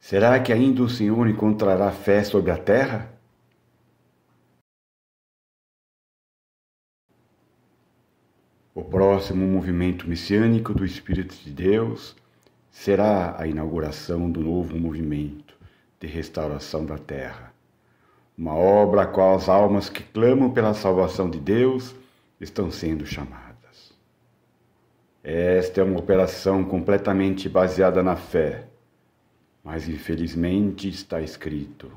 Será que ainda o Senhor encontrará fé sobre a terra? O próximo movimento messiânico do Espírito de Deus será a inauguração do novo movimento de restauração da terra. Uma obra a qual as almas que clamam pela salvação de Deus estão sendo chamadas. Esta é uma operação completamente baseada na fé mas infelizmente está escrito.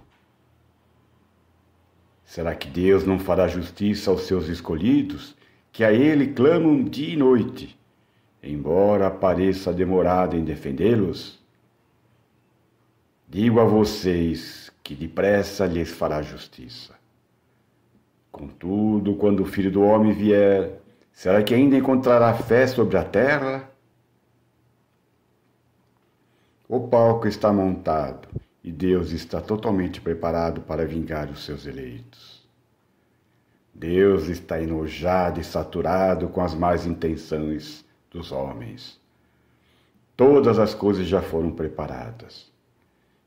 Será que Deus não fará justiça aos seus escolhidos, que a Ele clamam dia e noite, embora pareça demorado em defendê-los? Digo a vocês que depressa lhes fará justiça. Contudo, quando o filho do homem vier, será que ainda encontrará fé sobre a terra? O palco está montado e Deus está totalmente preparado para vingar os seus eleitos. Deus está enojado e saturado com as más intenções dos homens. Todas as coisas já foram preparadas.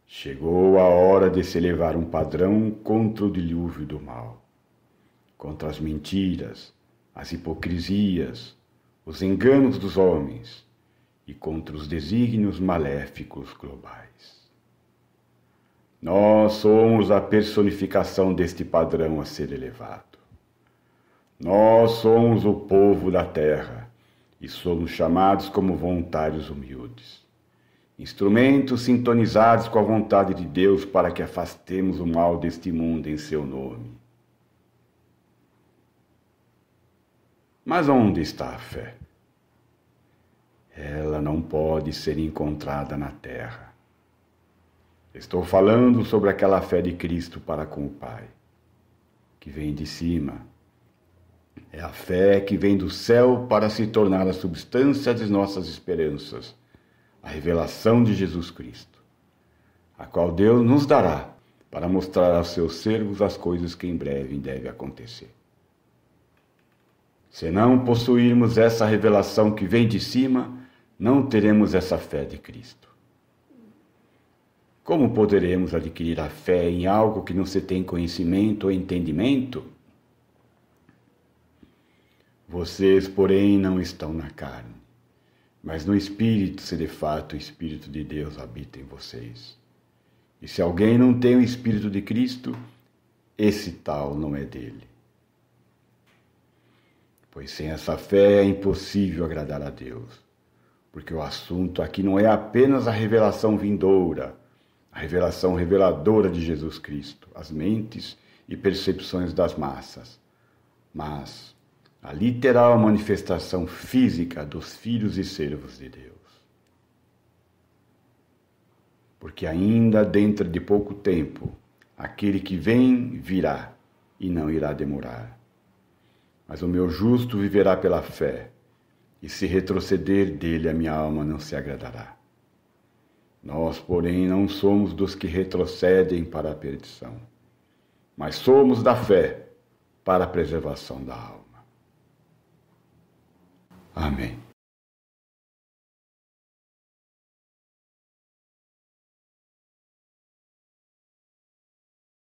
Chegou a hora de se elevar um padrão contra o dilúvio do mal, contra as mentiras, as hipocrisias, os enganos dos homens e contra os desígnios maléficos globais. Nós somos a personificação deste padrão a ser elevado. Nós somos o povo da terra e somos chamados como voluntários humildes, instrumentos sintonizados com a vontade de Deus para que afastemos o mal deste mundo em seu nome. Mas onde está a fé? ela não pode ser encontrada na terra. Estou falando sobre aquela fé de Cristo para com o Pai, que vem de cima. É a fé que vem do céu para se tornar a substância de nossas esperanças, a revelação de Jesus Cristo, a qual Deus nos dará para mostrar aos seus servos as coisas que em breve devem acontecer. Se não possuirmos essa revelação que vem de cima, não teremos essa fé de Cristo. Como poderemos adquirir a fé em algo que não se tem conhecimento ou entendimento? Vocês, porém, não estão na carne, mas no Espírito, se de fato o Espírito de Deus habita em vocês. E se alguém não tem o Espírito de Cristo, esse tal não é dele. Pois sem essa fé é impossível agradar a Deus porque o assunto aqui não é apenas a revelação vindoura, a revelação reveladora de Jesus Cristo, as mentes e percepções das massas, mas a literal manifestação física dos filhos e servos de Deus. Porque ainda dentro de pouco tempo, aquele que vem virá e não irá demorar. Mas o meu justo viverá pela fé e se retroceder dele a minha alma não se agradará. Nós, porém, não somos dos que retrocedem para a perdição, mas somos da fé para a preservação da alma. Amém.